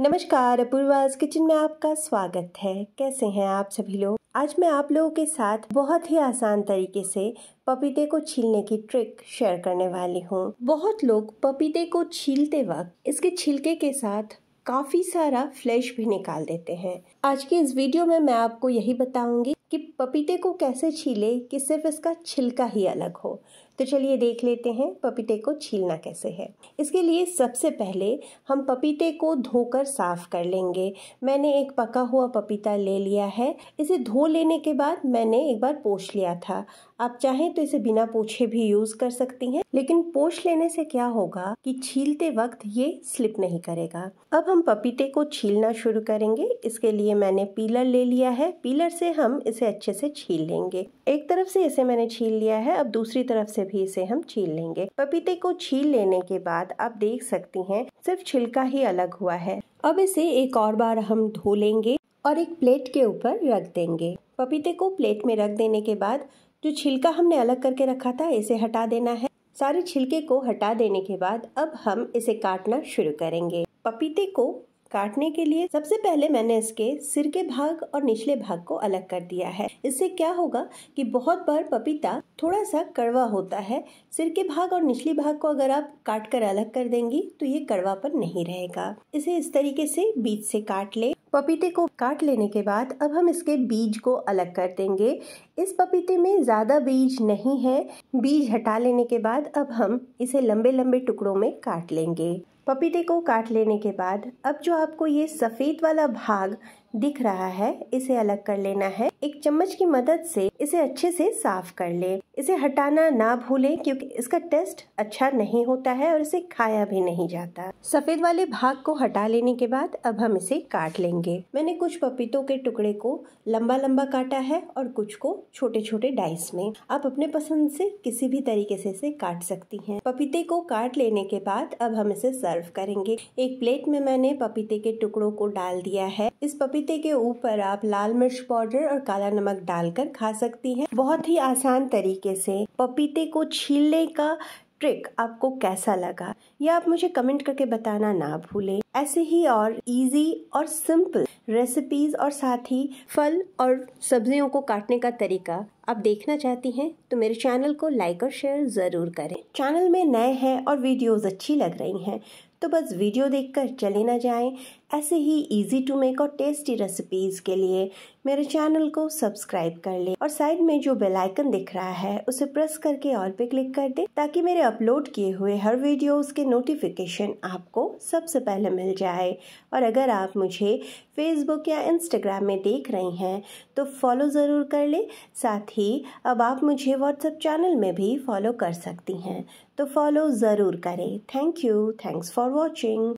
नमस्कार अपूर्वाज किचन में आपका स्वागत है कैसे हैं आप सभी लोग आज मैं आप लोगों के साथ बहुत ही आसान तरीके से पपीते को छीलने की ट्रिक शेयर करने वाली हूँ बहुत लोग पपीते को छीलते वक्त इसके छिलके के साथ काफ़ी सारा फ्लैश भी निकाल देते हैं आज के इस वीडियो में मैं आपको यही बताऊंगी कि पपीते को कैसे छीले कि सिर्फ इसका छिलका ही अलग हो तो चलिए देख लेते हैं पपीते को छीलना कैसे है इसके लिए सबसे पहले हम पपीते को धोकर साफ कर लेंगे मैंने एक पका हुआ पपीता ले लिया है इसे धो लेने के बाद मैंने एक बार पोछ लिया था आप चाहें तो इसे बिना पोछे भी यूज कर सकती हैं लेकिन पोछ लेने से क्या होगा कि छीलते वक्त ये स्लिप नहीं करेगा अब हम पपीते को छीलना शुरू करेंगे इसके लिए मैंने पीलर ले लिया है पीलर से हम इसे अच्छे से छील लेंगे एक तरफ से इसे मैंने छील लिया है अब दूसरी तरफ से से भी इसे हम छील लेंगे पपीते को छील लेने के बाद आप देख सकती हैं सिर्फ छिलका ही अलग हुआ है अब इसे एक और बार हम धो लेंगे और एक प्लेट के ऊपर रख देंगे पपीते को प्लेट में रख देने के बाद जो छिलका हमने अलग करके रखा था इसे हटा देना है सारे छिलके को हटा देने के बाद अब हम इसे काटना शुरू करेंगे पपीते को काटने के लिए सबसे पहले मैंने इसके सिर के भाग और निचले भाग को अलग कर दिया है इससे क्या होगा कि बहुत बार पपीता थोड़ा सा कड़वा होता है सिर के भाग और निचले भाग को अगर आप काट कर अलग कर देंगी तो ये कड़वापन नहीं रहेगा इसे इस तरीके से बीच से काट ले पपीते को काट लेने के बाद अब हम इसके बीज को अलग कर देंगे इस पपीते में ज़्यादा बीज नहीं है बीज हटा लेने के बाद अब हम इसे लंबे लंबे टुकड़ों में काट लेंगे पपीते को काट लेने के बाद अब जो आपको ये सफ़ेद वाला भाग दिख रहा है इसे अलग कर लेना है एक चम्मच की मदद से इसे अच्छे से साफ कर ले इसे हटाना ना भूलें क्योंकि इसका टेस्ट अच्छा नहीं होता है और इसे खाया भी नहीं जाता सफेद वाले भाग को हटा लेने के बाद अब हम इसे काट लेंगे मैंने कुछ पपीतों के टुकड़े को लंबा लंबा काटा है और कुछ को छोटे छोटे डाइस में आप अपने पसंद से किसी भी तरीके से इसे काट सकती हैं पपीते को काट लेने के बाद अब हम इसे सर्व करेंगे एक प्लेट में मैंने पपीते के टुकड़ों को डाल दिया है इस पपी पपीते के ऊपर आप लाल मिर्च पाउडर और काला नमक डालकर खा सकती हैं बहुत ही आसान तरीके से पपीते को छीलने का ट्रिक आपको कैसा लगा ये आप मुझे कमेंट करके बताना ना भूलें ऐसे ही और इजी और सिंपल रेसिपीज़ और साथ ही फल और सब्जियों को काटने का तरीका आप देखना चाहती हैं तो मेरे चैनल को लाइक और शेयर ज़रूर करें चैनल में नए हैं और वीडियोस अच्छी लग रही हैं तो बस वीडियो देखकर चले ना जाएं ऐसे ही इजी टू मेक और टेस्टी रेसिपीज़ के लिए मेरे चैनल को सब्सक्राइब कर लें और साइड में जो बेल आइकन दिख रहा है उसे प्रेस करके ऑल पे क्लिक कर दें ताकि मेरे अपलोड किए हुए हर वीडियो के नोटिफिकेशन आपको सबसे पहले मिल जाए और अगर आप मुझे फेसबुक या इंस्टाग्राम में देख रहे हैं तो फॉलो ज़रूर कर लें साथ ही अब आप मुझे व्हाट्सएप चैनल में भी फॉलो कर सकती हैं तो फॉलो ज़रूर करें thank you thanks for watching.